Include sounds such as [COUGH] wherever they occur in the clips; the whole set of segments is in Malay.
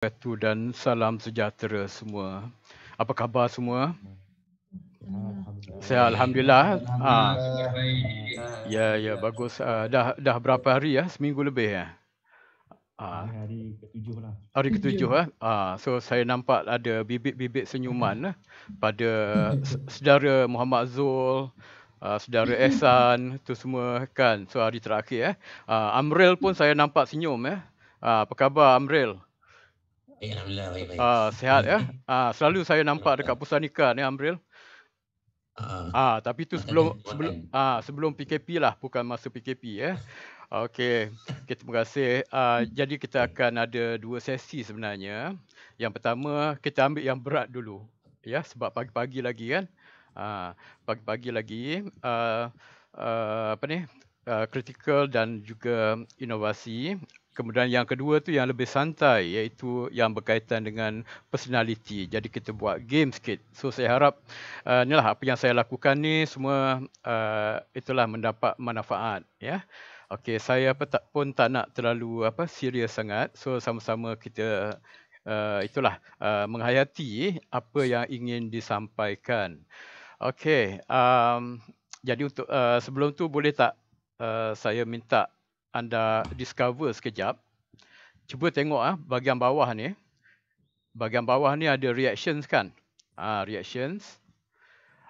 wabarakatuh dan salam sejahtera semua. Apa khabar semua? Alhamdulillah. Saya alhamdulillah. alhamdulillah. Ha. Ya ya bagus uh, dah dah berapa hari ya? Seminggu lebih ya. Ah hari ketujuh lah. Hari ketujuh eh? ah. Ha. Ha. So saya nampak ada bibit-bibit senyuman lah pada saudara Muhammad Zul Uh, saudara [LAUGHS] Ehsan tu semua kan so hari terakhir ya. uh, Amril pun saya nampak senyum eh uh, apa khabar Amril Eh, Alhamdulillah. Baik, baik. Uh, sehat, ya? Uh, [LAUGHS] selalu saya nampak dekat pusat nikah ni, Amril. Ah, uh, uh, tapi tu sebelum sebelum ah uh, sebelum PKP lah, bukan masa PKP ya. Eh. Okey, okay, terima kasih. Uh, jadi kita akan ada dua sesi sebenarnya. Yang pertama kita ambil yang berat dulu, ya sebab pagi-pagi lagi kan. Ah, uh, pagi-pagi lagi. Ah, uh, uh, apa ni? Uh, critical dan juga inovasi Kemudian yang kedua tu yang lebih santai iaitu yang berkaitan dengan personality. Jadi kita buat game sikit. So saya harap uh, inilah apa yang saya lakukan ni semua uh, itulah mendapat manfaat ya. Yeah. Okey, saya apa tak pun tak nak terlalu apa serius sangat. So sama-sama kita uh, itulah uh, menghayati apa yang ingin disampaikan. Okey, um, jadi untuk uh, sebelum tu boleh tak uh, saya minta anda discover sekejap. Cuba tengok ah bahagian bawah ni. Bahagian bawah ni ada reactions kan? Ah reactions.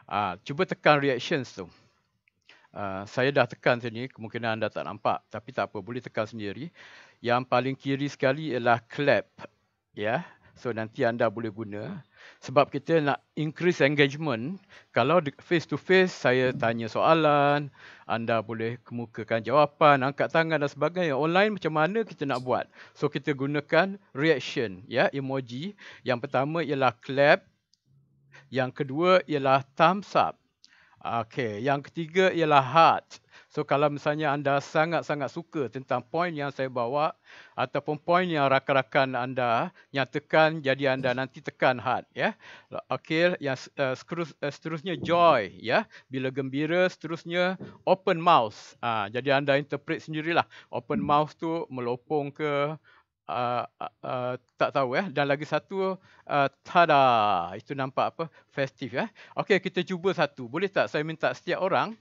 Ah cuba tekan reactions tu. Ha, saya dah tekan sini, kemungkinan anda tak nampak tapi tak apa, boleh tekan sendiri. Yang paling kiri sekali ialah clap ya. Yeah? So nanti anda boleh guna sebab kita nak increase engagement kalau face to face saya tanya soalan anda boleh kemukakan jawapan angkat tangan dan sebagainya online macam mana kita nak buat so kita gunakan reaction ya emoji yang pertama ialah clap yang kedua ialah thumbs up okay. yang ketiga ialah heart So kalau misalnya anda sangat-sangat suka tentang poin yang saya bawa ataupun poin yang rakan-rakan anda nyatakan jadi anda nanti tekan hard ya. Yeah. Akhir yang uh, seterusnya joy ya. Bila gembira seterusnya open mouth. Uh, jadi anda interpret sendirilah. Open hmm. mouth tu melopong ke Uh, uh, tak tahu ya. Eh. Dan lagi satu, uh, tada, itu nampak apa? Festif ya. Eh. Okey, kita cuba satu. Boleh tak saya minta setiap orang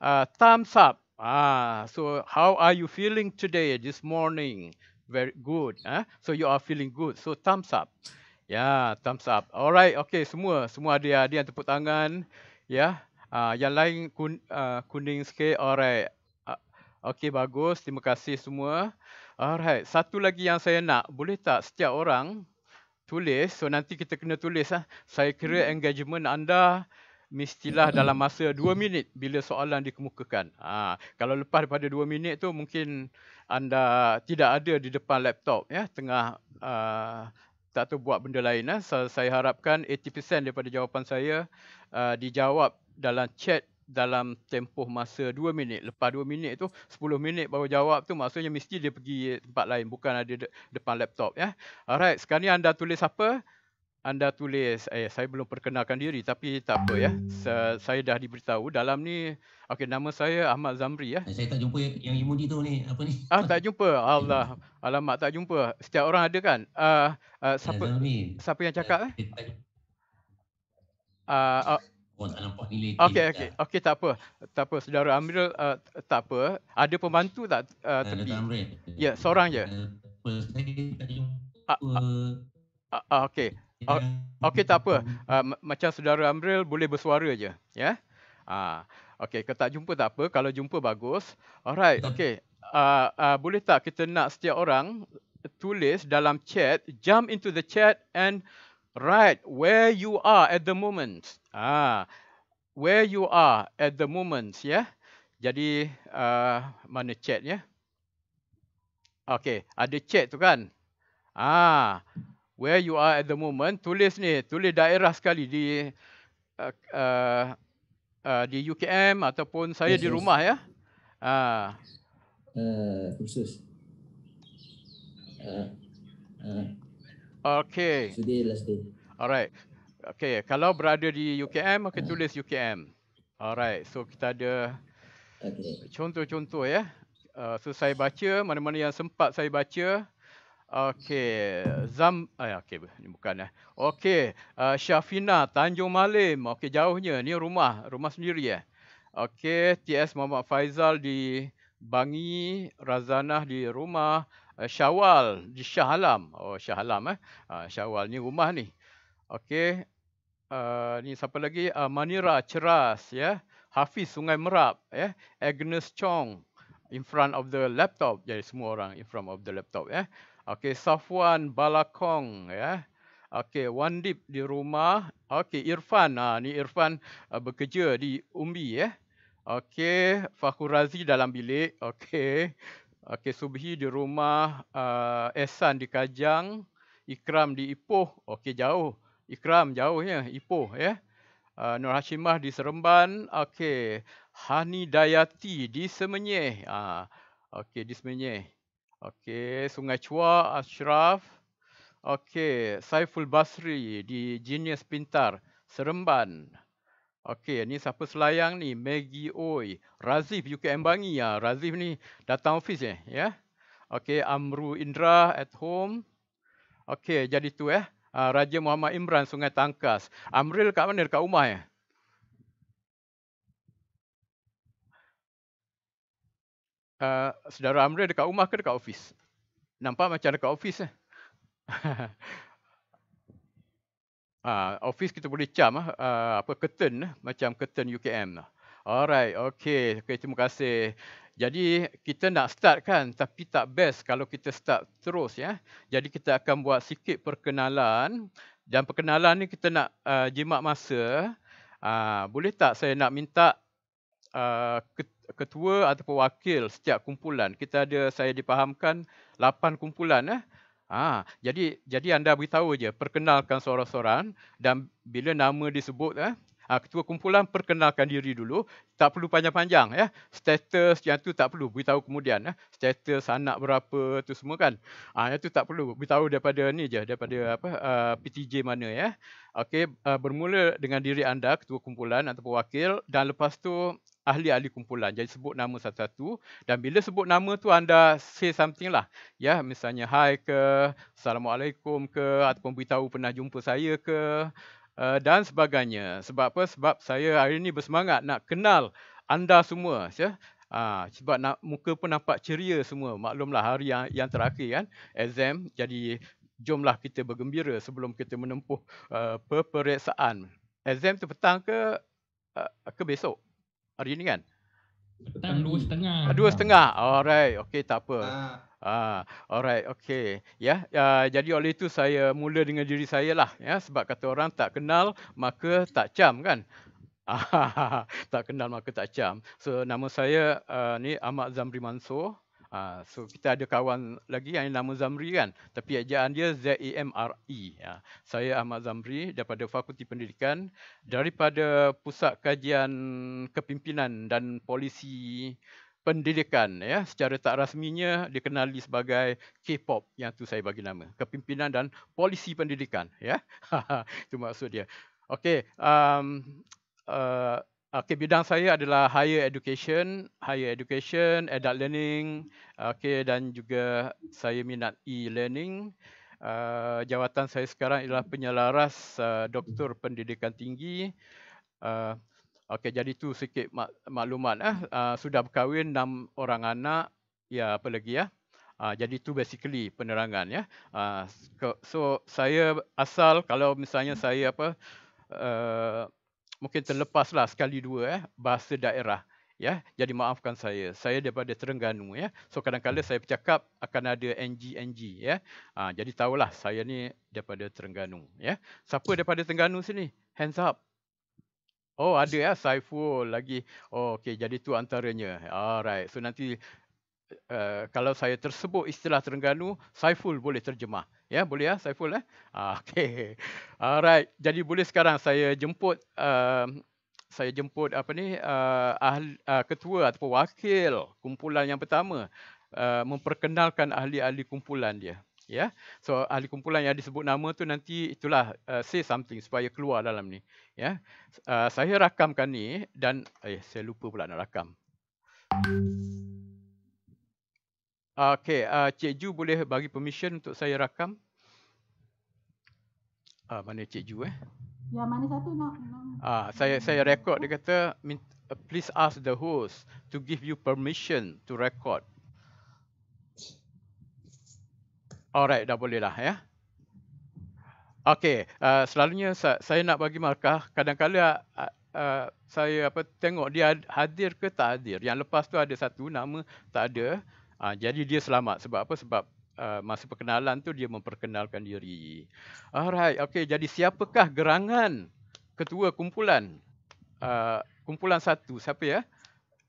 uh, thumbs up. Ah, so how are you feeling today, this morning? Very good. Eh? So you are feeling good. So thumbs up. Yeah, thumbs up. Alright, okay, semua. Semua ada, ada yang tepuk tangan. Yeah. Ah, yang lain kun, uh, kuning sikit. Alright. Ah, okay, bagus. Terima kasih semua. Alright. Satu lagi yang saya nak. Boleh tak setiap orang tulis? So, nanti kita kena tulis. Ha? Saya kira hmm. engagement anda mestilah [CLEARS THROAT] dalam masa 2 minit bila soalan dikemukakan. Ha, kalau lepas daripada 2 minit tu mungkin anda tidak ada di depan laptop ya tengah uh, tak tahu buat benda lain. Ya. Eh. So, saya harapkan 80% daripada jawapan saya uh, dijawab dalam chat dalam tempoh masa 2 minit. Lepas 2 minit tu, 10 minit baru jawab tu maksudnya mesti dia pergi tempat lain. Bukan ada de- depan laptop. ya. Alright, sekarang ni anda tulis apa? anda tulis eh saya belum perkenalkan diri tapi tak apa ya Sa- saya dah diberitahu dalam ni okey nama saya Ahmad Zamri ya saya tak jumpa yang emoji tu ni apa ni ah tak jumpa Allah alamat tak jumpa setiap orang ada kan ah uh, siapa Zambri. siapa yang cakap eh, eh ah uh, Okey okey okey tak apa tak apa saudara Amril uh, tak apa ada pembantu tak uh, tepi Ya yeah, seorang je uh, uh, uh, okey Yeah. Okey tak apa. Uh, macam saudara Amril boleh bersuara je, ya. Yeah? Uh, okey, kalau tak jumpa tak apa, kalau jumpa bagus. Alright, okey. Uh, uh, boleh tak kita nak setiap orang tulis dalam chat, jump into the chat and write where you are at the moment. Ah. Uh, where you are at the moment, ya. Yeah? Jadi uh, mana chatnya? ya? Okey, ada chat tu kan? Ah where you are at the moment, tulis ni, tulis daerah sekali di uh, uh, uh, di UKM ataupun saya yes, di yes. rumah ya. Ah. Uh. khusus. Uh, uh. Okay. Sudah jelas day. Alright. Okay, kalau berada di UKM, okay, uh. tulis UKM. Alright, so kita ada okay. contoh-contoh ya. Uh, so saya baca mana-mana yang sempat saya baca. Okey, Zam ah okey ni bukan eh. Okey, uh, Syafina Tanjung Malim. Okey, jauhnya ni rumah, rumah sendiri eh. Okey, TS Muhammad Faizal di Bangi, Razanah di rumah, uh, Syawal di Shah Alam. Oh, Shah Alam eh. Uh, Syawal ni rumah ni. Okey. Uh, ni siapa lagi? Uh, Manira Ceras ya. Yeah. Hafiz Sungai Merap ya. Yeah. Agnes Chong in front of the laptop. Jadi semua orang in front of the laptop ya. Yeah. Okey, Safwan Balakong ya. Okey, Wandip di rumah. Okey, Irfan. Ha, ni Irfan uh, bekerja di Umbi ya. Okey, Fakhurazi dalam bilik. Okey. Okey, Subhi di rumah. Uh, Esan di Kajang. Ikram di Ipoh. Okey, jauh. Ikram jauhnya. Ipoh ya. Uh, Nur Hashimah di Seremban. Okey. Hani Dayati di Semenyih. Ha, Okey, di Semenyih. Okey, Sungai Chua Ashraf. Okey, Saiful Basri di Genius Pintar, Seremban. Okey, ni siapa selayang ni? Maggie Oi, Razif UKM Bangi ya. Razif ni datang ofis eh, ya. Yeah? Okey, Amru Indra at home. Okey, jadi tu eh. Raja Muhammad Imran Sungai Tangkas. Amril kat mana? Dekat rumah ya. Eh? uh, saudara Amri dekat rumah ke dekat ofis? Nampak macam dekat ofis eh. [LAUGHS] Ah, ofis kita boleh cam uh, apa curtain eh, macam curtain UKM lah. Alright, okay. okay. terima kasih. Jadi kita nak start kan tapi tak best kalau kita start terus ya. Jadi kita akan buat sikit perkenalan dan perkenalan ni kita nak uh, jimat masa. Uh, boleh tak saya nak minta uh, ketua ataupun wakil setiap kumpulan. Kita ada saya dipahamkan lapan kumpulan eh. Ha, jadi jadi anda beritahu je perkenalkan seorang-seorang dan bila nama disebut eh Ha, ketua kumpulan perkenalkan diri dulu. Tak perlu panjang-panjang. ya. Status yang tu tak perlu. Beritahu kemudian. Ya. Status anak berapa tu semua kan. Ha, yang tu tak perlu. Beritahu daripada ni je. Daripada apa uh, ah, PTJ mana ya. Okey, uh, bermula dengan diri anda, ketua kumpulan atau wakil. Dan lepas tu ahli-ahli kumpulan. Jadi sebut nama satu-satu. Dan bila sebut nama tu anda say something lah. Ya, misalnya hi ke, assalamualaikum ke, ataupun beritahu pernah jumpa saya ke uh, dan sebagainya. Sebab apa? Sebab saya hari ini bersemangat nak kenal anda semua. Ya? Ah, sebab nak, muka pun nampak ceria semua. Maklumlah hari yang, yang terakhir kan, exam. Jadi jomlah kita bergembira sebelum kita menempuh uh, eh, peperiksaan. Exam tu petang ke, uh, ke besok? Hari ini kan? Petang dua setengah. Ah, dua setengah. Alright. Okay, tak apa. Ha. Ah. alright, okay. Ya, ya. jadi oleh itu saya mula dengan diri saya lah. Ya, sebab kata orang tak kenal maka tak cam kan. [LAUGHS] Ah, tak kenal maka tak cam. So nama saya uh, ni Ahmad Zamri Mansur. Uh, so kita ada kawan lagi yang nama Zamri kan. Tapi ajaran dia Z-A-M-R-E. Uh, ha. saya Ahmad Zamri daripada Fakulti Pendidikan. Daripada Pusat Kajian Kepimpinan dan Polisi pendidikan ya secara tak rasminya dikenali sebagai K-pop yang tu saya bagi nama kepimpinan dan polisi pendidikan ya [LAUGHS] itu maksud dia okey um, uh, Okay, bidang saya adalah higher education, higher education, adult learning, okay, dan juga saya minat e-learning. Uh, jawatan saya sekarang ialah penyelaras uh, doktor pendidikan tinggi. Uh, okay, jadi itu sikit mak- maklumat. Eh. Uh, sudah berkahwin, enam orang anak. Ya, apa lagi ya? Uh, jadi itu basically penerangan ya. Uh, so saya asal kalau misalnya saya apa uh, mungkin terlepaslah sekali dua eh bahasa daerah ya jadi maafkan saya saya daripada Terengganu ya so kadang-kadang hmm. saya bercakap akan ada NG NG ya ha, jadi tahulah saya ni daripada Terengganu ya siapa daripada Terengganu sini hands up oh ada ya Saiful lagi oh, okey jadi tu antaranya alright so nanti Uh, kalau saya tersebut istilah Terengganu, Saiful boleh terjemah. Ya, boleh ya Saiful eh? Ah, uh, [LAUGHS] okay. Alright. Jadi boleh sekarang saya jemput uh, saya jemput apa ni uh, ahli, uh, ketua ataupun wakil kumpulan yang pertama uh, memperkenalkan ahli-ahli kumpulan dia. Ya. So ahli kumpulan yang disebut nama tu nanti itulah uh, say something supaya keluar dalam ni. Ya. Uh, saya rakamkan ni dan eh saya lupa pula nak rakam. Okey, uh, eh, Cik Ju boleh bagi permission untuk saya rakam? Uh, mana Cik Ju eh? Ya, mana satu nak? Ah Uh, saya saya record. dia kata, please ask the host to give you permission to record. Alright, dah boleh lah ya. Okey, uh, eh, selalunya saya, saya nak bagi markah, kadang-kadang uh, uh, saya apa tengok dia hadir ke tak hadir. Yang lepas tu ada satu nama tak ada. Ha, jadi dia selamat sebab apa? Sebab uh, masa perkenalan tu dia memperkenalkan diri. Alright, okay. Jadi siapakah gerangan ketua kumpulan? Uh, kumpulan satu, siapa ya?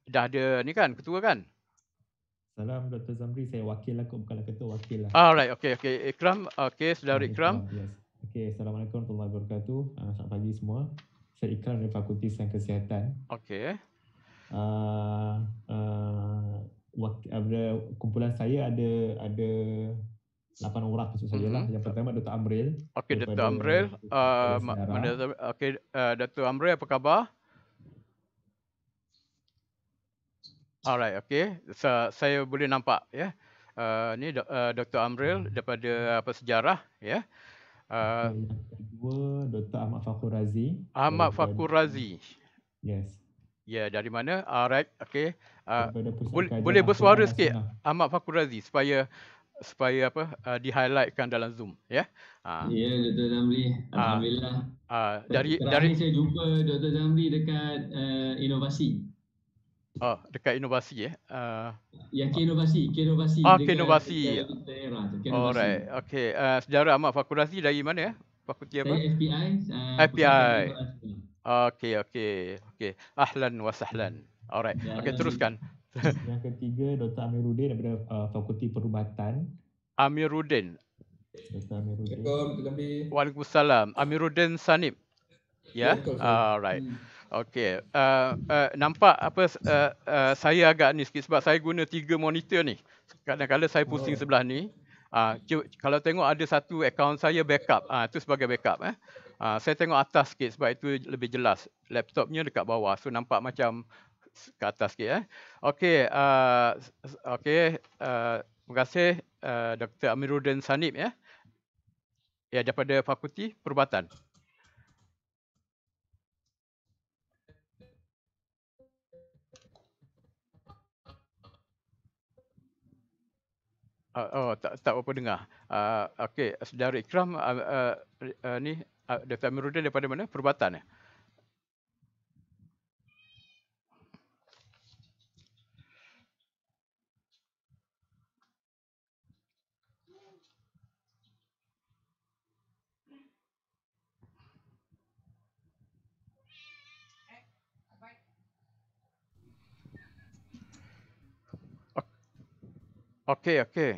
Dah ada ni kan, ketua kan? Salam Dr. Zamri, saya wakil lah kot, bukanlah ketua, wakil lah. Alright, okay, okay. Ikram, okay, saudara Ikram. Yes. Okay, Assalamualaikum warahmatullahi wabarakatuh. selamat pagi semua. Saya Ikram dari Fakulti Sains Kesihatan. Okay. Uh, uh, ada kumpulan saya ada ada 8 orang maksud saya lah. Mhm. Yang pertama Dr. Amril. Okey Dr. Amril. Uh, Okey uh, Dr. Amril apa khabar? Alright, okey. So, saya boleh nampak ya. Yeah. Uh, ni uh, Dr. Amril daripada apa sejarah ya. Yeah. Uh, Dr. Ahmad Fakhur Razi. Ahmad Fakhur Razi. Yes. Ya, yeah, dari mana? Alright, okey bol- ah, boleh bersuara Fakur sikit Nasional. Lah. Ahmad Fakur Razi supaya supaya apa uh, di-highlightkan dalam Zoom ya. Yeah? Ha. Ya yeah, Dr. Zamri ah. alhamdulillah. Uh, uh, dari dari saya jumpa Dr. Zamri dekat uh, inovasi. Oh, dekat inovasi eh. Uh, ya, ke inovasi, ke inovasi. Ah, ke inovasi. Alright, okay. Uh, sejarah Ahmad Fakur Razi dari mana ya? Fakulti apa? Saya FPI. Uh, FPI. Okay, okay. Okay, ahlan wa sahlan. Alright, yang okay teruskan. [LAUGHS] Yang ketiga Dr. Amiruddin daripada uh, Fakulti Perubatan. Amiruddin. Assalamualaikum. Waalaikumsalam. Amiruddin Sanib. Ya. Yeah? Ya, Alright. Hmm. okay. Uh, uh, nampak apa uh, uh, saya agak ni sikit sebab saya guna tiga monitor ni. Kadang-kadang saya pusing oh. sebelah ni. Uh, kalau tengok ada satu akaun saya backup. Uh, itu sebagai backup. Eh. Uh, saya tengok atas sikit sebab itu lebih jelas. Laptopnya dekat bawah. So nampak macam ke atas sikit eh. Okey, uh, okey, uh, terima kasih uh, Dr. Amiruddin Sanib ya. Ya daripada Fakulti Perubatan. Uh, oh tak tak apa dengar. Uh, okey, saudara Ikram uh, uh, uh, ni uh, Dr. Amiruddin daripada mana? Perubatan ya. Oke, okay, oke. Okay.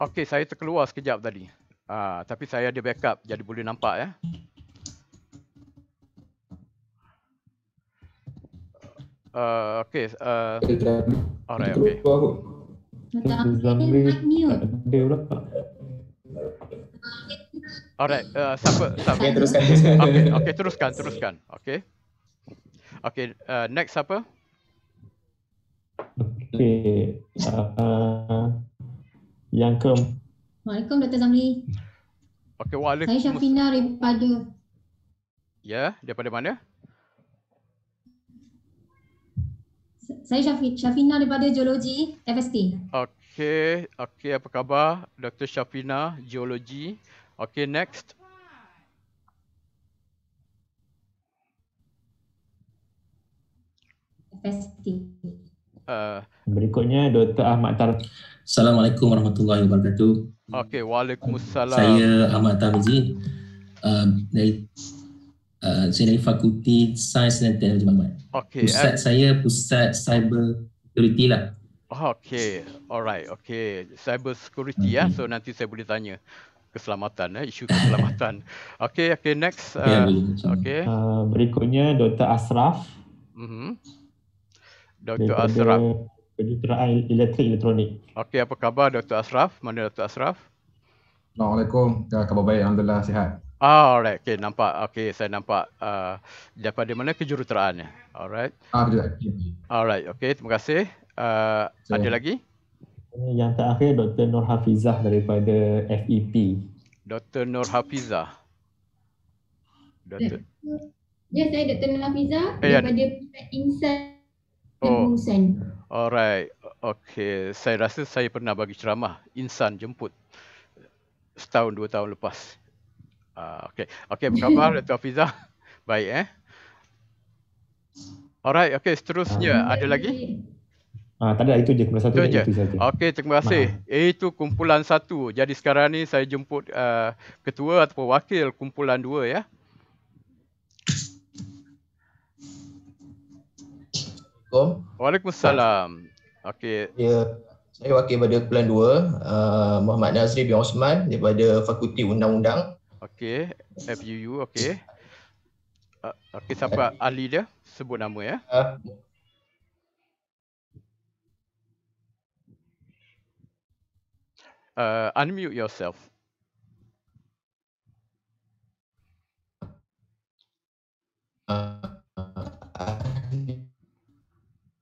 okay, saya terkeluar sekejap tadi. Uh, tapi saya ada backup, jadi boleh nampak ya. Uh, okay. Uh, alright, okay. Alright, uh, siapa? siapa? Okay, teruskan. Okay, okay, teruskan, teruskan. Okay. Okay, uh, next apa? Okay. Uh, yang ke... Assalamualaikum, Dr. Zamli. Okay, wala... Saya Syafina daripada... Ya, yeah, daripada mana? Saya Syafi Syafina daripada Geologi FST. Okay, okay apa khabar Dr. Syafina, Geologi. Okay, next. testing. Uh, Berikutnya Dr. Ahmad Tar. Assalamualaikum warahmatullahi wabarakatuh. Okey, waalaikumsalam. Saya Ahmad Tarmizi. Uh, dari uh, saya dari Fakulti Sains dan Teknologi Maklumat. Okay. Pusat uh, saya pusat cyber security lah. Oh, okay, alright, okay. Cyber security okay. Hmm. ya, so nanti saya boleh tanya keselamatan, eh. isu keselamatan. [LAUGHS] okay, okay, next. Ya, uh, okay. Uh, berikutnya, Dr. Asraf. Mm-hmm. Dr. Asraf. Kejuruteraan Elektrik Elektronik. Okey, apa khabar Dr. Asraf? Mana Dr. Asraf? Assalamualaikum. Ya, khabar baik. Ya, Alhamdulillah, sihat. Ah, alright. Okey, nampak. Okey, saya nampak. Uh, daripada mana kejuruteraannya? Alright. Ah, kejuruteraan. Alright, okey. Terima kasih. Uh, ada lagi? Eh, yang terakhir, Dr. Nur Hafizah daripada FEP. Dr. Nur Hafizah. Dr. Ya, saya Dr. Nur Hafizah eh, daripada ya. Insan Oh. Insan. Alright. Okay. Saya rasa saya pernah bagi ceramah Insan Jemput setahun dua tahun lepas. Uh, ah, okay. Okay. Apa khabar [LAUGHS] Dato' Afiza? Baik eh. Alright. Okay. Seterusnya uh, ada lagi? Ah, tak ada itu je kumpulan satu itu, je. Okey, terima kasih. Maaf. Ah. Itu kumpulan satu. Jadi sekarang ni saya jemput uh, ketua ataupun wakil kumpulan dua ya. Assalamualaikum. Waalaikumsalam. Okey. Ya. Saya wakil pada Kumpulan dua, uh, Muhammad Nazri bin Osman daripada Fakulti Undang-Undang. Okey, FUU, okey. Uh, okey, siapa uh, ahli dia? Sebut nama ya. Uh, uh, unmute yourself. Uh,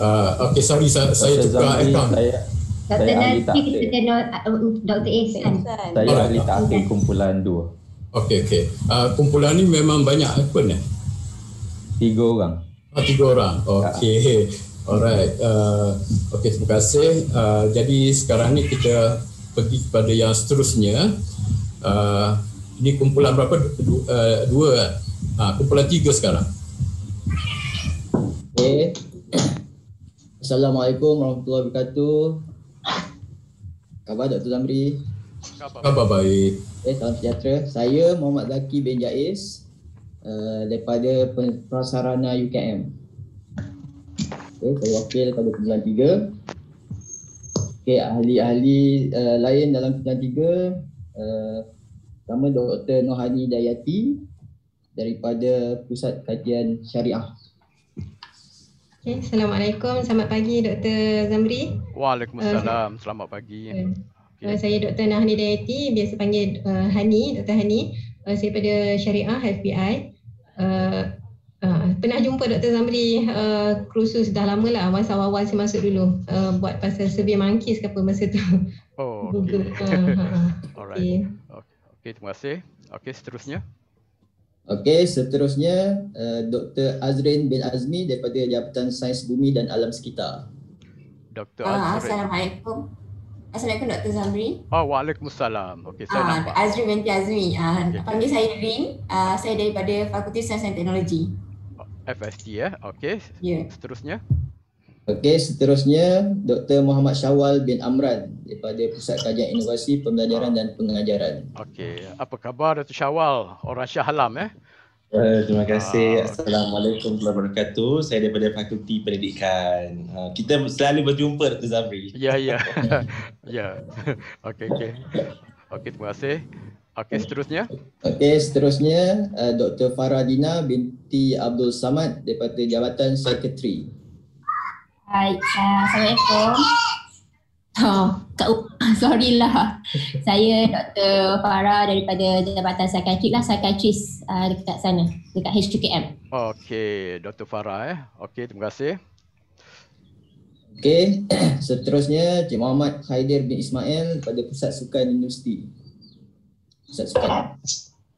Uh, okay, sorry, saya, Dr. saya tukar Zambi, account. Saya, Dr. saya ahli tahqiq. Uh, uh, saya ahli tahqiq kumpulan dua. Okay, okay. Uh, kumpulan ni memang banyak apa ni? Tiga orang. Oh, tiga orang. Okay. Alright. Uh, okay, terima kasih. Uh, jadi sekarang ni kita pergi kepada yang seterusnya. Uh, ini kumpulan berapa? Dua, uh, dua kan? Uh, kumpulan tiga sekarang. Okay. Eh, Assalamualaikum warahmatullahi wabarakatuh. Khabar Dr. Zamri? Khabar baik. Eh, tahun sejahtera. Saya Muhammad Zaki bin Jaiz uh, eh, daripada Prasarana UKM. Okay, eh, saya wakil pada Kumpulan 3. Okay, ahli-ahli uh, lain dalam Kumpulan 3 uh, sama Dr. Nohani Dayati daripada Pusat Kajian Syariah Okay, Assalamualaikum, selamat pagi Dr. Zamri. Waalaikumsalam, uh, selamat pagi. Eh, eh, okay. Eh, saya Dr. Nahni Dayati, biasa panggil uh, Hani, Dr. Hani. Uh, saya pada Syariah FBI. Uh, Uh, pernah jumpa Dr. Zamri uh, kursus dah lama lah masa awal-awal saya masuk dulu uh, buat pasal survey monkeys ke apa masa tu. Oh, okay. Google. Uh, uh, [LAUGHS] Alright. Okay. Okay. okay. terima kasih. Okay, seterusnya. Okey, seterusnya uh, eh, Dr. Azrin bin Azmi daripada Jabatan Sains Bumi dan Alam Sekitar. Dr. Ah, Azrin. Uh, Assalamualaikum. Assalamualaikum Dr. Zamri. Oh, waalaikumsalam. Okey, saya uh, nampak. Azrin binti Azmi. Uh, okay. Panggil saya Rin. Uh, saya daripada Fakulti Sains dan Teknologi. FST ya. Eh? Okey. Yeah. Seterusnya. Okey, seterusnya Dr. Muhammad Syawal bin Amran daripada Pusat Kajian Inovasi Pembelajaran dan Pengajaran. Okey, apa khabar Dr. Syawal? Orang Shah Alam eh? Uh, terima kasih. Uh, Assalamualaikum warahmatullahi wabarakatuh. Saya daripada Fakulti Pendidikan. Uh, kita selalu berjumpa Dr. Zabri. Ya, ya. [LAUGHS] Ya. Okey, okey. Okey, terima kasih. Okey, seterusnya. Okey, seterusnya uh, eh, Dr. Farah Dina binti Abdul Samad daripada Jabatan Sekretari. Baik, uh, Assalamualaikum. Oh, Kak U- [LAUGHS] sorry lah. Saya Dr. Farah daripada Jabatan Psychiatrist lah, Psychiatrist uh, dekat sana, dekat HQKM. Okey, Dr. Farah eh. Okey, terima kasih. Okey, [CLEARS THROAT] seterusnya Cik Muhammad Haider bin Ismail pada Pusat Sukan Universiti. Pusat Sukan.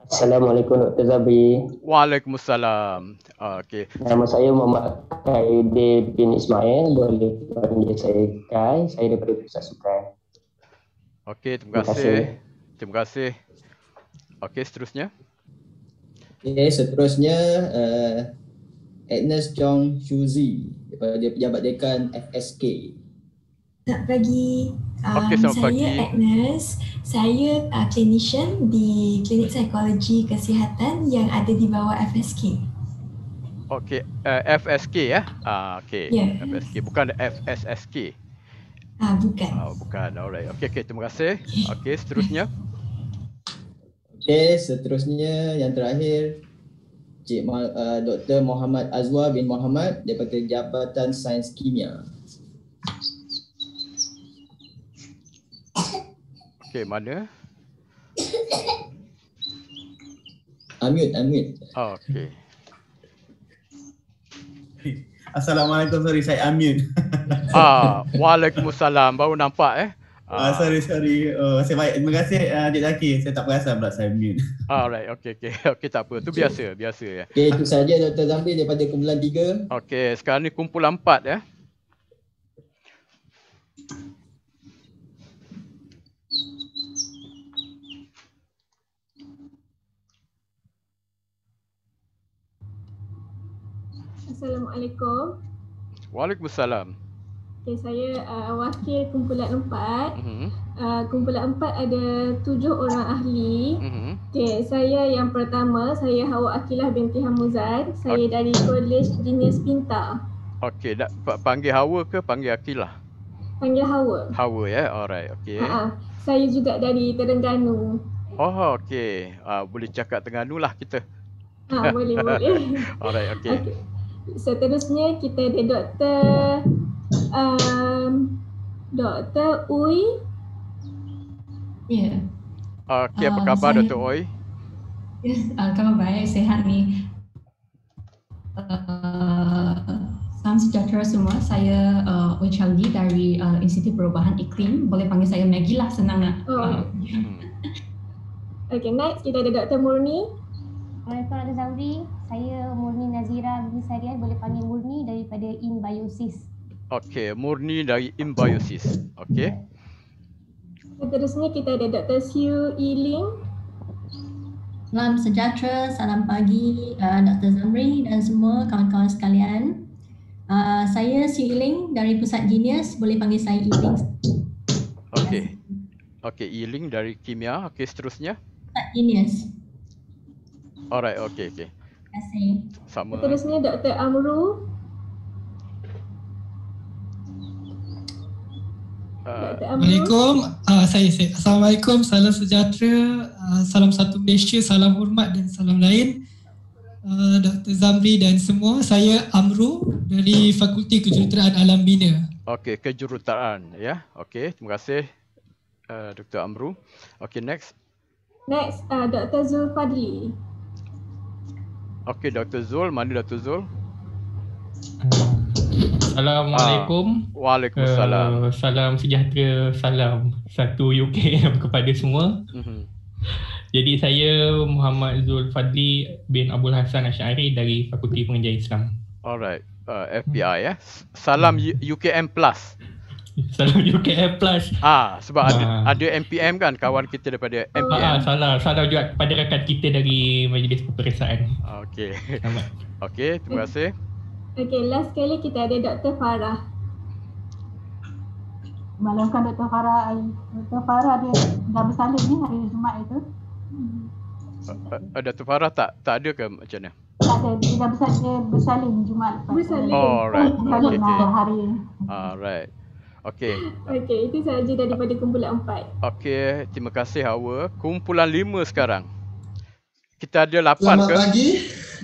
Assalamualaikum Dr. Zabi. Waalaikumsalam. Okey. Nama saya Muhammad Kaide bin Ismail. Boleh panggil saya Kai. Saya daripada Pusat Sukan. Okey, terima, kasih. Terima kasih. Okey, seterusnya. Okey, seterusnya uh, Agnes Chong Shuzi daripada Pejabat Dekan FSK. Selamat pagi. Um, okay, selamat saya pagi. Agnes. Saya uh, clinician di Klinik Psikologi Kesihatan yang ada di bawah FSK. Okey, uh, FSK ya. Ah, uh, okey. Yeah. FSK bukan FSSK. Ah, uh, bukan. Ah, uh, bukan. Alright. Okey, okey. Terima kasih. Okey, okay, seterusnya. Okey, seterusnya yang terakhir Cik Ma- uh, Dr. Muhammad Azwar bin Muhammad daripada Jabatan Sains Kimia. Okay, mana? unmute, unmute. Oh, okay. Assalamualaikum, sorry saya unmute. [LAUGHS] ah, waalaikumsalam. Baru nampak eh. Ah, ah, sorry, sorry. Oh, saya baik. Terima kasih uh, eh, Adik Zaki. Saya tak perasan pula saya [LAUGHS] Ah, Alright, okay, okay. [LAUGHS] Okay, tak apa. Itu biasa, biasa ya. Okay, itu saja Dr. Zambi daripada kumpulan tiga. Okay, sekarang ni kumpulan empat ya. Eh. Assalamualaikum. Waalaikumsalam. Okay, saya uh, wakil kumpulan empat. Mm-hmm. Uh, kumpulan empat ada tujuh orang ahli. Mm-hmm. Okay, saya yang pertama, saya Hawa Akilah binti Hamuzan. Saya okay. dari Kolej Genius Pinta. Okey, nak panggil Hawa ke panggil Akilah? Panggil Hawa. Hawa ya, yeah? alright. Okay. Ha-ha. Saya juga dari Terengganu. Oh, okey. Uh, ah, boleh cakap Terengganu lah kita. Ha, boleh, boleh. [LAUGHS] Alright, okey. Okay seterusnya kita ada Dr. Um, Dr. Ui. Ya. Yeah. Okay apa ah, khabar uh, saya, Dr. Ui? Ya, uh, khabar baik, sehat ni. Uh, salam sejahtera semua. Saya uh, Ui Chaldi dari uh, Institut Perubahan Iklim. Boleh panggil saya Maggie lah, senang lah. Oh. Hmm. Uh. [LAUGHS] Okay, next kita ada Dr. Murni. Assalamualaikum Dr. Zamri. Saya Murni Nazira bin Sarian. Boleh panggil Murni daripada Inbiosis. Okey, Murni dari Inbiosis. Okey. Seterusnya kita ada Dr. Siu Iling. Salam sejahtera, salam pagi uh, Dr. Zamri dan semua kawan-kawan sekalian. Uh, saya Siu Iling dari Pusat Genius. Boleh panggil saya Iling. Okey. Okey, Iling dari Kimia. Okey, seterusnya. Pusat Genius. Alright, okay, okay. Terima kasih. Terusnya Dr. Uh, Amru. Assalamualaikum. uh, saya saya. Assalamualaikum. Salam sejahtera. Uh, salam satu Malaysia, salam hormat dan salam lain. Uh, ah, Dr. Zamri dan semua. Saya Amru dari Fakulti Kejuruteraan Alam Bina. Okey, kejuruteraan ya. Yeah. Okey, terima kasih uh, Dr. Amru. Okey, next. Next uh, Dr. Zulfadli. Okey Dr. Zul, mana Dr. Zul? Assalamualaikum. Ah, waalaikumsalam. Uh, salam sejahtera, salam satu UK [LAUGHS] kepada semua. Mm-hmm. Jadi saya Muhammad Zul Fadli bin Abdul Hasan Asyari dari Fakulti Pengajian Islam. Alright, uh, FBI ya. Eh. Salam UKM Plus. Salah juga UKM plus. Ah, sebab ah. ada ada MPM kan kawan kita daripada MPM. Ah, ah, salah, salah juga kepada rakan kita dari Majlis Peperiksaan. Okey. Okey, terima kasih. Okey, last sekali kita ada Dr. Farah. Malamkan Dr. Farah. Eh, Dr. Farah dia dah bersalin ni hari Jumaat itu. Ada eh, eh, Dr. Farah tak tak ada ke macam mana? Tak ada. Dia dah bersalin Jumaat lepas. Bersalin. Oh, alright. Bersalin okay, hari. Alright. Okey. Okey, itu sahaja daripada kumpulan empat. Okey, terima kasih Hawa. Kumpulan lima sekarang. Kita ada lapan ke? Selamat pagi.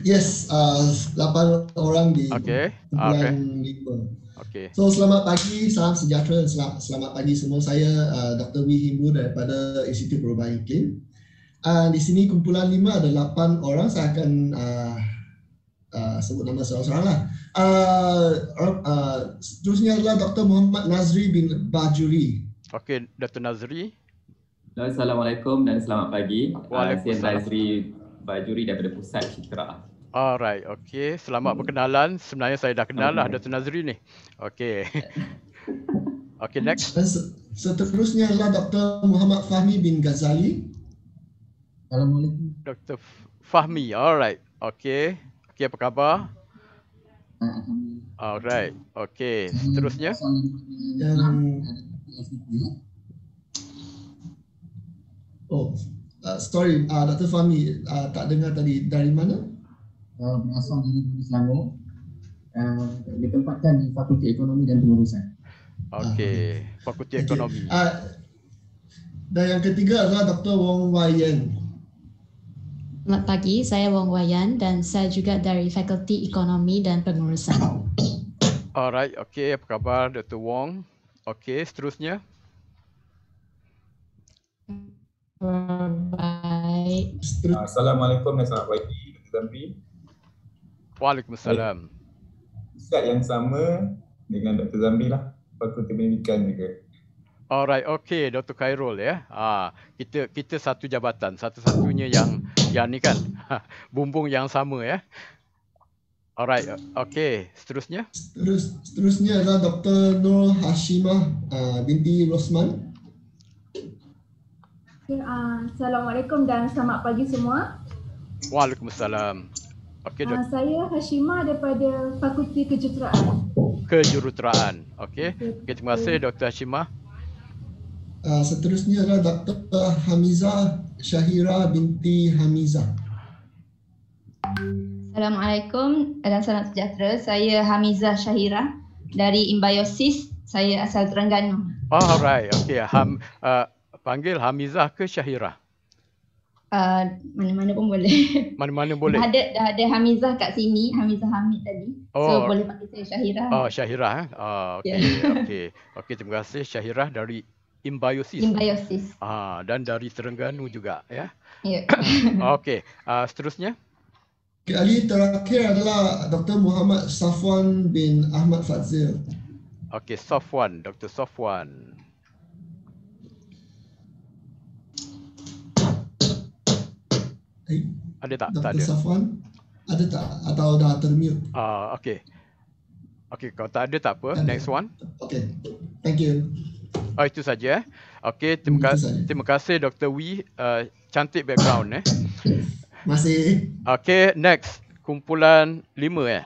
Yes, uh, lapan uh, orang di okay. kumpulan okay. lima. Okey. So, selamat pagi, salam sejahtera dan selamat, selamat pagi semua. Saya uh, Dr. Wee Himbu daripada Institut Perubahan Iklim. Uh, di sini kumpulan lima ada lapan orang. Saya akan uh, Ah, sebut nama seorang-seorang lah. Uh, uh, seterusnya adalah Dr. Muhammad Nazri bin Bajuri. Okey, Dr. Nazri. Assalamualaikum dan selamat pagi. Waalaikumsalam. Nazri Bajuri daripada Pusat Citra. Alright, okey. Selamat perkenalan. Sebenarnya saya dah kenal lah okay. Dr. Nazri ni. Okey. [LAUGHS] okey, next. Seterusnya adalah Dr. Muhammad Fahmi bin Ghazali. Assalamualaikum. Dr. Fahmi, alright. Okey. Okey, apa khabar? Mm-hmm. Alright. Okey, mm-hmm. seterusnya. Oh, uh, sorry, uh, Dr. Fahmi uh, tak dengar tadi dari mana? Uh, berasal dari Bukit Selangor. Uh, ditempatkan di Fakulti Ekonomi dan Pengurusan. Okey, uh, Fakulti okay. Ekonomi. Uh, dan yang ketiga adalah Dr. Wong Wai Yen. Selamat pagi, saya Wong Wayan dan saya juga dari Fakulti Ekonomi dan Pengurusan. Alright, okay. Apa khabar Dr. Wong? Okay, seterusnya. Baik. Ah, Assalamualaikum dan selamat pagi, Dr. Zambi. Waalaikumsalam. Ustaz yang sama dengan Dr. Zambi lah. Fakulti Pendidikan juga. Alright, okay, Dr. Khairul ya. Ah, kita kita satu jabatan, satu-satunya yang Ya ni kan. [LAUGHS] Bumbung yang sama ya. Alright, okay. Seterusnya? Terus, seterusnya adalah Dr. Nur Hashimah uh, binti Rosman. Okay, uh, Assalamualaikum dan selamat pagi semua. Waalaikumsalam. Okay, uh, saya Hashimah daripada Fakulti Kejuruteraan. Kejuruteraan, okay. okay. okay terima kasih okay. Dr. Hashimah. Ah, seterusnya adalah Dr. Hamiza Shahira binti Hamiza. Assalamualaikum dan salam sejahtera. Saya Hamiza Shahira dari Imbiosis. Saya asal Terengganu. Oh, alright. Okay. Ham, uh, panggil Hamiza ke Shahira. Uh, ah, mana-mana pun boleh. [LAUGHS] Mana-mana boleh? Ada, dah ada Hamiza kat sini. Hamiza Hamid tadi. Oh. So, boleh panggil saya Syahira. Oh, Shahira. Oh, eh? okay. Yeah. okay. Ya. terima kasih. Shahira dari imbiosis. Imbiosis. Ah dan dari Terengganu juga ya. Ya. Yeah. [COUGHS] Okey, ah seterusnya. Kali terakhir adalah Dr. Muhammad Safwan bin Ahmad Fazil. Okey, Safwan, Dr. Safwan. Hey, eh, ada tak? Dr. Tak ada. Safwan? Ada tak? Atau dah termute? Ah, uh, okey. Okey, kalau tak ada tak apa. Next one. Okey. Thank you. Oh itu saja eh. Okey, terima kasih terima kasih Dr. Wee uh, cantik background eh. Masih. Okey, next kumpulan lima eh.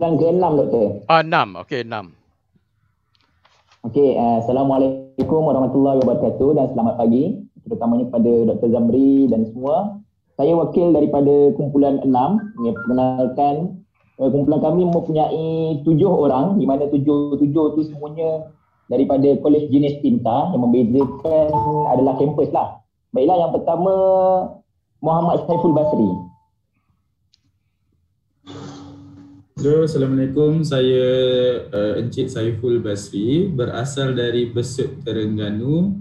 Yang ke-6 doktor. Ah, enam, 6. Okey, 6. Okey, uh, assalamualaikum warahmatullahi wabarakatuh dan selamat pagi terutamanya kepada Dr. Zamri dan semua. Saya wakil daripada kumpulan enam. yang perkenalkan uh, kumpulan kami mempunyai tujuh orang di mana tujuh-tujuh tu semuanya daripada kolej jenis Tinta yang membezakan adalah kampus lah. Baiklah yang pertama Muhammad Saiful Basri. Hello, Assalamualaikum. Saya uh, Encik Saiful Basri berasal dari Besut Terengganu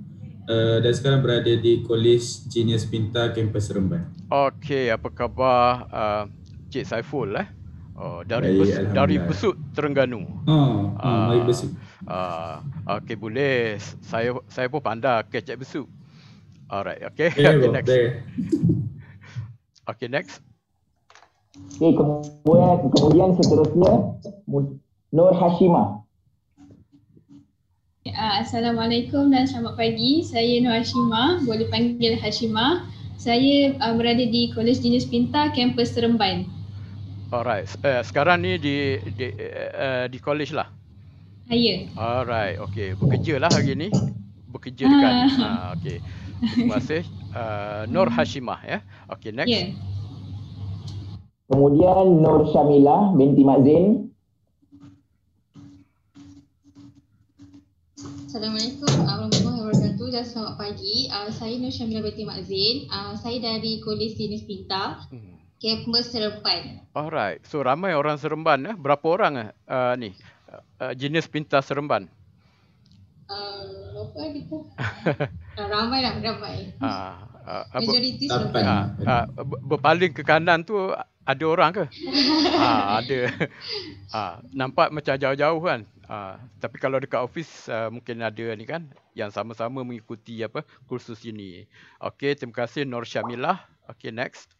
uh, dan sekarang berada di Kolej Genius Pintar Kampus Seremban. Okey, apa khabar uh, Encik Saiful eh? Oh, dari baik, besu, dari Besut Terengganu. Ha, ah, dari ah, ah, Besut. Ah, okey boleh. Saya saya pun pandai ke Cik Besut. Alright, okey. Okay, ya, okay, next. okey, next. Okey, kemudian, kemudian seterusnya Nur Hashima. Ya, Assalamualaikum dan selamat pagi. Saya Nur Hashima, boleh panggil Hashima. Saya uh, berada di kolej jenis Pintar, Kampus Seremban. Alright. Uh, sekarang ni di di uh, di college lah. Saya. Ah, Alright. okey, Bekerja lah hari ni. Bekerja ah. dekat. Uh. Uh, [LAUGHS] okay. Terima kasih. Uh, Nur Hashimah ya. Yeah. Okay next. Yeah. Kemudian Nur Syamilah binti Mazin. Assalamualaikum warahmatullahi wabarakatuh dan selamat pagi. Uh, saya Nur Syamila binti Mazin. Uh, saya dari Kolej Sinis Pintar. Hmm. Kemper Seremban. Alright. So ramai orang Seremban eh. Berapa orang eh uh, ni? Uh, jenis pintas Seremban. Ah, uh, berapa ni? [LAUGHS] Ah, ramai lah, ramai. Ah, uh, uh, majoriti Seremban. uh, uh, berpaling ke kanan tu ada orang ke? [LAUGHS] ah, ada. ah, nampak macam jauh-jauh kan. Ah, tapi kalau dekat ofis ah, mungkin ada ni kan yang sama-sama mengikuti apa kursus ini. Okey, terima kasih Nur Syamilah. Okey, next.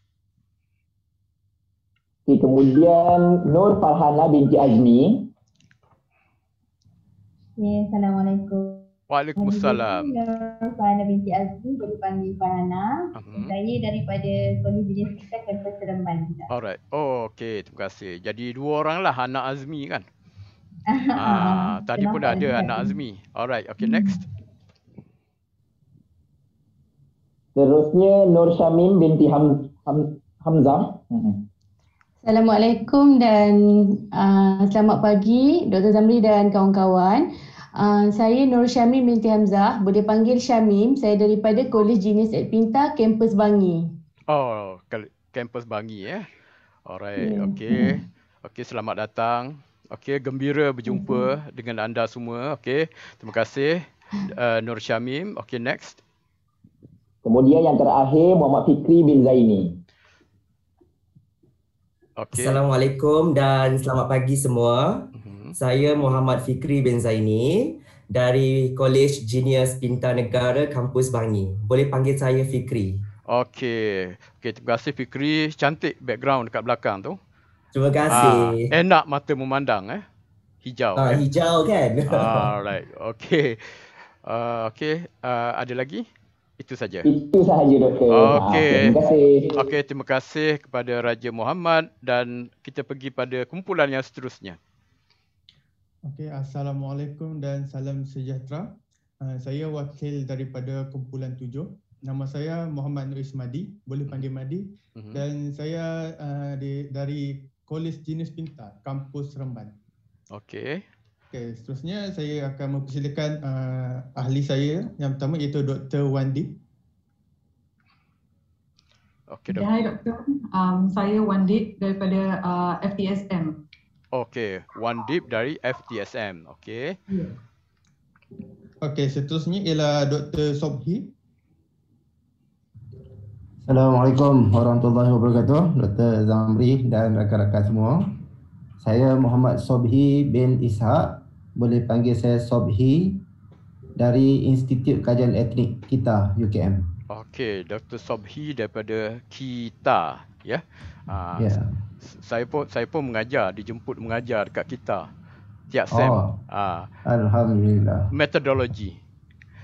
Okay, kemudian Nur Farhana binti Azmi. Okay, Assalamualaikum. Waalaikumsalam. Nur Farhana binti Azmi, boleh panggil Farhana. Uh-huh. Saya daripada Kolej Bidang Sekitar Kampus Seremban. Alright. Oh, okay. Terima kasih. Jadi dua orang lah anak Azmi kan? [LAUGHS] ah, tadi pun ada anak Azmi. Alright, okay next. Terusnya Nur Syamim binti Ham, Ham, Hamzah. Hmm. Assalamualaikum dan uh, selamat pagi Dr. Zamri dan kawan-kawan. Uh, saya Nur Syamim binti Hamzah, boleh panggil Syamim. Saya daripada Kolej Genius at Pinta, Kampus Bangi. Oh, Kampus Bangi eh. Alright, yeah. okay. Okay, selamat datang. Okay, gembira berjumpa mm-hmm. dengan anda semua. Okay, terima kasih uh, Nur Syamim. Okay, next. Kemudian yang terakhir, Muhammad Fikri bin Zaini. Okay. Assalamualaikum dan selamat pagi semua. Uh-huh. Saya Muhammad Fikri bin Zaini dari College Genius Pintar Negara Kampus Bangi. Boleh panggil saya Fikri. Okey. Okey, terima kasih Fikri. Cantik background dekat belakang tu. Terima ah, kasih. Ah, enak mata memandang eh. Hijau. Ah, eh? hijau kan. Alright. [LAUGHS] Ah, Okey. Uh, ah, Okey, uh, ada lagi? Itu saja. Itu sahaja doktor. Okey. Ha, terima kasih. Okey, terima kasih kepada Raja Muhammad dan kita pergi pada kumpulan yang seterusnya. Okey, assalamualaikum dan salam sejahtera. Uh, saya wakil daripada kumpulan tujuh. Nama saya Muhammad Nuris Madi, boleh panggil mhm. Madi. Uh-huh. Dan saya uh, di, dari Kolej Jenis Pintar, Kampus Remban. Okey. Okey, seterusnya saya akan mempersilakan uh, ahli saya yang pertama iaitu Dr. Wandi. Okay, Dr. Hai Dr. Um, saya Wandi daripada uh, FTSM. Okey, one dari FTSM. Okey. Ya. Okey, seterusnya ialah Dr. Sobhi. Assalamualaikum warahmatullahi wabarakatuh. Dr. Zamri dan rakan-rakan semua. Saya Muhammad Sobhi bin Ishaq boleh panggil saya Sobhi dari Institut Kajian Etnik Kita UKM. Okey, Dr. Sobhi daripada Kita, ya. Ha, ya. Saya pun saya pun mengajar, dijemput mengajar dekat Kita. Tiap sem. Oh. Ha. Alhamdulillah. Metodologi.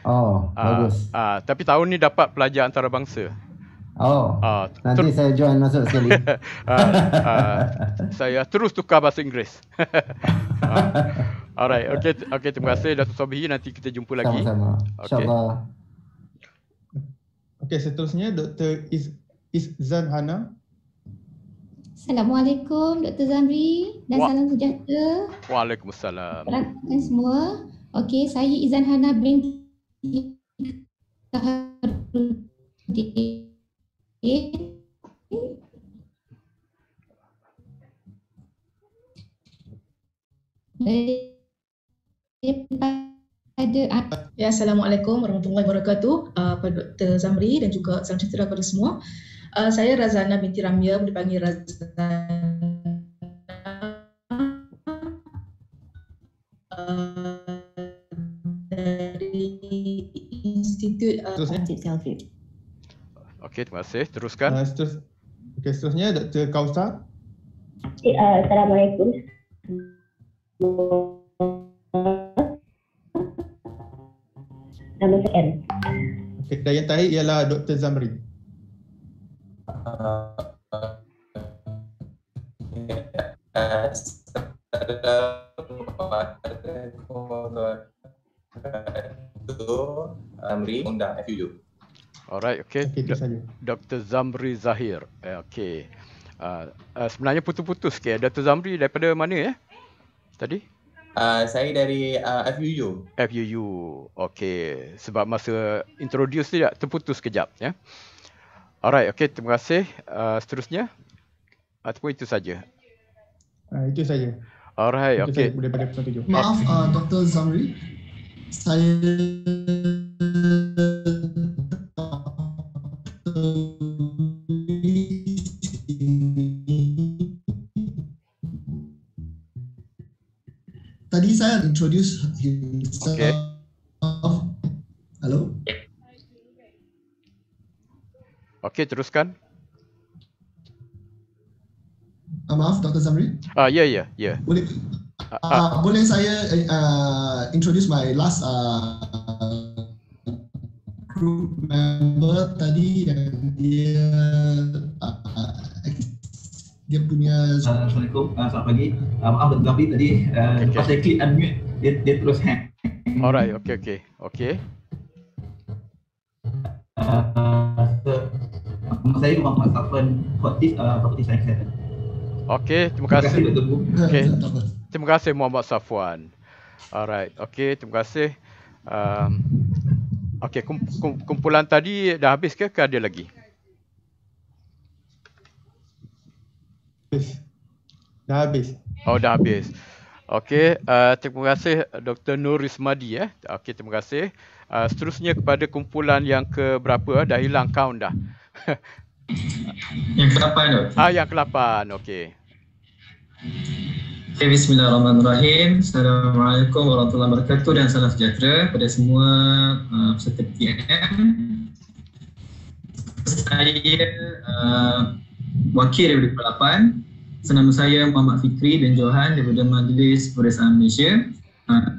Oh, ha, bagus. Ha, tapi tahun ni dapat pelajar antarabangsa. Oh, uh, nanti saya join masuk sekali. uh, [LAUGHS] uh, saya terus tukar bahasa Inggeris. uh, [LAUGHS] Alright, okay, okay, terima kasih Dr. Sobihi. Nanti kita jumpa lagi. Sama-sama. Okay. okay, seterusnya Dr. Iz Izzan Hana. Assalamualaikum Dr. Zamri dan Wa salam sejahtera. Waalaikumsalam. Dan semua. Okay, saya Izzan Hana bin Tahrudin daripada Ya, Assalamualaikum warahmatullahi wabarakatuh uh, kepada uh, Dr. Zamri dan juga salam sejahtera kepada semua. Uh, saya Razana binti Ramya, dipanggil Razana. Uh, Institut Okay, terima kasih. Teruskan. Uh, seterus, okay, seterusnya, Dr. Kausa. Okay, eh, uh, Assalamualaikum. nama saya N. Okay, yang terakhir ialah Dr. Zamri. Uh, Zamri undang FUU. Alright, okay. okay Dr. Zamri Zahir. Eh, okay. Uh, uh, sebenarnya putus-putus. Okay. Dr. Zamri daripada mana ya? Eh? Tadi? Ah, saya dari uh, ah, FUU. FUU. Okey. Sebab masa introduce dia terputus kejap ya. Alright, okey terima kasih. Uh, seterusnya ataupun itu saja. Uh, itu saja. Alright, okey. Maaf uh, Dr. Zamri. Saya introduce himself. Okay. Hello. Okay, teruskan. Uh, maaf, Dr. Zamri. Ah, uh, ya, yeah, yeah, yeah. Boleh, uh, uh, uh, boleh saya uh, introduce my last uh, group member tadi yang dia uh, dia punya Assalamualaikum, uh, selamat pagi. Uh, maaf, Dr. Zamri tadi uh, okay. lepas saya klik unmute dia, dia terus hang. Alright, okay, okay, okay. Uh, so, nama saya Muhammad Safan, Fortis, uh, Fortis Science Okay, terima kasih. Okay. Terima kasih Muhammad Safwan. Alright, okay, terima kasih. Um, okay, kumpulan tadi dah habis ke, Kau ada lagi? habis. Dah habis. Oh, dah habis. Okey, uh, terima kasih uh, Dr. Nur Rismadi eh. Okey, terima kasih. Uh, seterusnya kepada kumpulan yang ke berapa uh, dah hilang kaun dah. yang ke-8 Ah, yang ke-8. Okey. Okay, Bismillahirrahmanirrahim. Assalamualaikum warahmatullahi wabarakatuh dan salam sejahtera kepada semua uh, peserta Saya uh, wakil dari Kepala 8 Senama saya Muhammad Fikri dan Johan daripada Majlis Perusahaan Malaysia. Ah,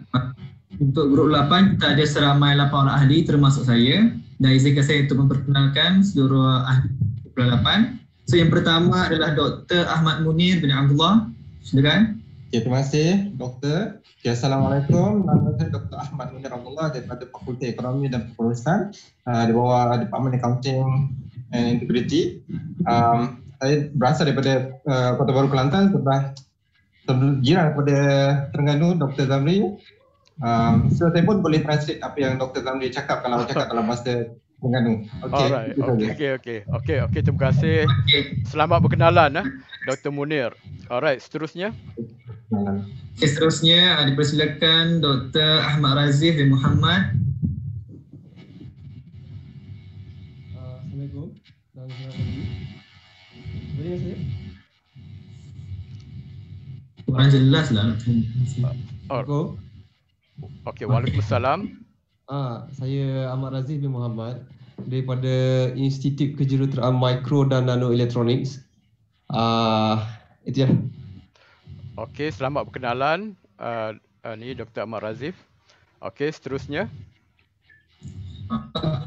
untuk grup 8, kita ada seramai 8 orang ahli termasuk saya. Dan izinkan saya untuk memperkenalkan seluruh ahli grup 8. So yang pertama adalah Dr. Ahmad Munir bin Abdullah. Silakan. Okay, ya, terima kasih Dr. Okay, ya, Assalamualaikum. Nama saya Dr. Ahmad Munir Abdullah daripada Fakulti Ekonomi dan Perusahaan uh, ah, di bawah Departemen Accounting and Integrity. Um, saya berasal daripada uh, Kota Baru Kelantan sebab jiran kepada Terengganu, Dr. Zamri. Um, so saya pun boleh translate apa yang Dr. Zamri cakap kalau cakap dalam bahasa Okay. Okay. Okay. Okay. Okay. terima kasih. Selamat berkenalan eh Dr Munir. Alright, seterusnya. Okay, seterusnya dipersilakan Dr Ahmad Razif bin Muhammad. Uh, Assalamualaikum. Uh, Orang jelas lah. okay. Waalaikumsalam. [LAUGHS] Ah, saya Ahmad Razif bin Muhammad daripada Institut Kejuruteraan Mikro dan Nano Electronics. Ah, itu ya. Okay, selamat berkenalan. Uh, uh, ni Dr. Ahmad Razif. Okay, seterusnya.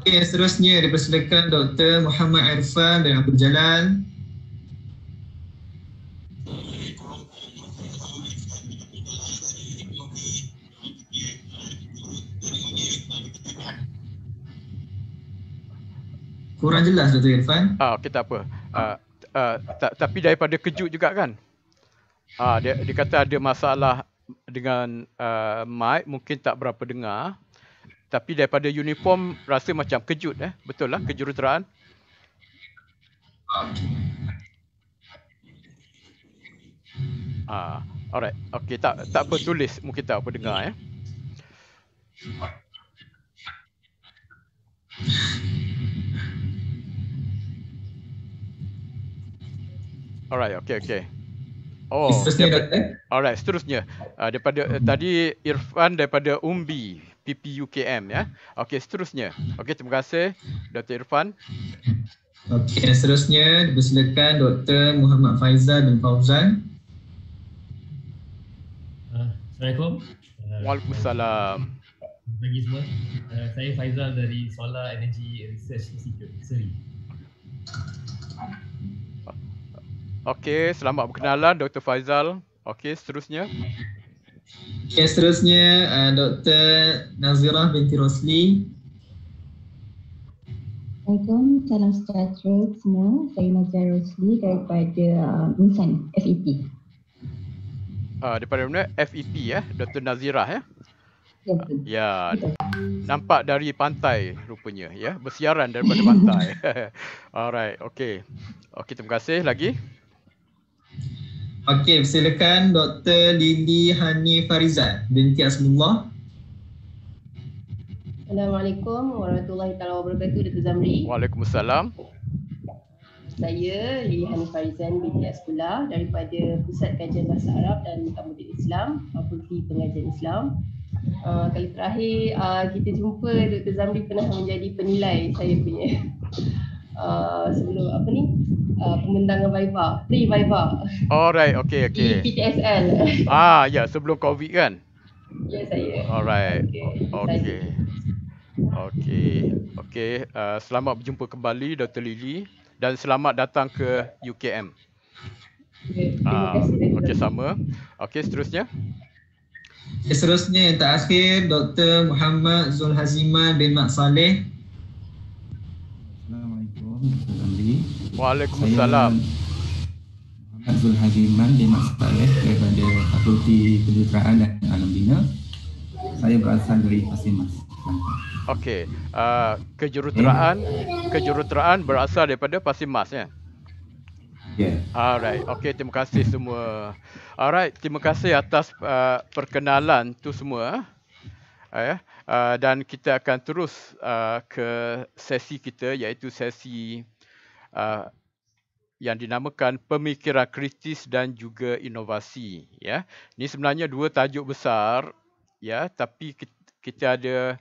Okay, seterusnya dipersilakan Dr. Muhammad Irfan dan berjalan. Kurang jelas Dr. Lah Irfan. Ah, okay, tak apa. Ah, ah tapi daripada kejut juga kan? Ah, dia, dia kata ada masalah dengan uh, mic, mungkin tak berapa dengar. Tapi daripada uniform rasa macam kejut eh. Betul lah kejuruteraan. Ah, alright. Okey, tak tak apa tulis mungkin tak apa dengar eh. Alright, okay, okay. Oh, eh? seterusnya ah, dapat, eh? Alright, seterusnya. Uh, daripada uh, tadi Irfan daripada Umbi, PPUKM ya. Okay, seterusnya. Okay, terima kasih Dr. Irfan. Okay, dan seterusnya dipersilakan Dr. Muhammad Faizal bin Fauzan. Ah, Assalamualaikum. Ah, Waalaikumsalam. Selamat pagi semua. saya Faizal dari Solar Energy Research Institute. Sorry. Okey, selamat berkenalan Dr. Faizal. Okey, seterusnya. Okey, seterusnya uh, eh, Dr. Nazirah binti Rosli. Assalamualaikum, salam sejahtera semua. Saya Nazirah Rosli daripada uh, Insan FEP. Uh, ah, daripada mana? FEP ya, eh? Dr. Nazirah ya. Eh? Ya. ya. Nampak dari pantai rupanya ya, bersiaran daripada pantai. [LAUGHS] [LAUGHS] Alright, okey. Okey, terima kasih lagi. Okey, silakan Dr. Lili Hani Farizan binti Asmullah. Assalamualaikum warahmatullahi taala wabarakatuh Dr. Zamri. Waalaikumsalam. Saya Lili Hani Farizan binti Asmullah daripada Pusat Kajian Bahasa Arab dan Tamadun Islam, Fakulti Pengajian Islam. Uh, kali terakhir uh, kita jumpa Dr. Zamri pernah menjadi penilai saya punya. [LAUGHS] Uh, sebelum apa ni Uh, pemandangan Viva, pre Viva. Alright, okay, okay. PTSL. Ah, ya, yeah, sebelum COVID kan? Ya, yeah, saya. Alright, okay. Okay, okay. okay. Uh, selamat berjumpa kembali, Dr. Lily. Dan selamat datang ke UKM. Ah, okay, sama. Okay, seterusnya. Seterusnya yang terakhir, Dr. Muhammad Zulhaziman bin Mak Saleh. Assalamualaikum, Waalaikumsalam. Saya Azul Hadiman di Masjid daripada Fakulti Penjuteraan dan Alam Bina. Saya berasal dari Pasir Mas. Okey, uh, kejuruteraan kejuruteraan berasal daripada Pasir Mas ya. Yeah. Alright, okay, terima kasih semua. Alright, terima kasih atas uh, perkenalan tu semua. Eh? Ah, ya, uh, dan kita akan terus uh, ke sesi kita, iaitu sesi uh, yang dinamakan pemikiran kritis dan juga inovasi ya Ini sebenarnya dua tajuk besar ya tapi kita ada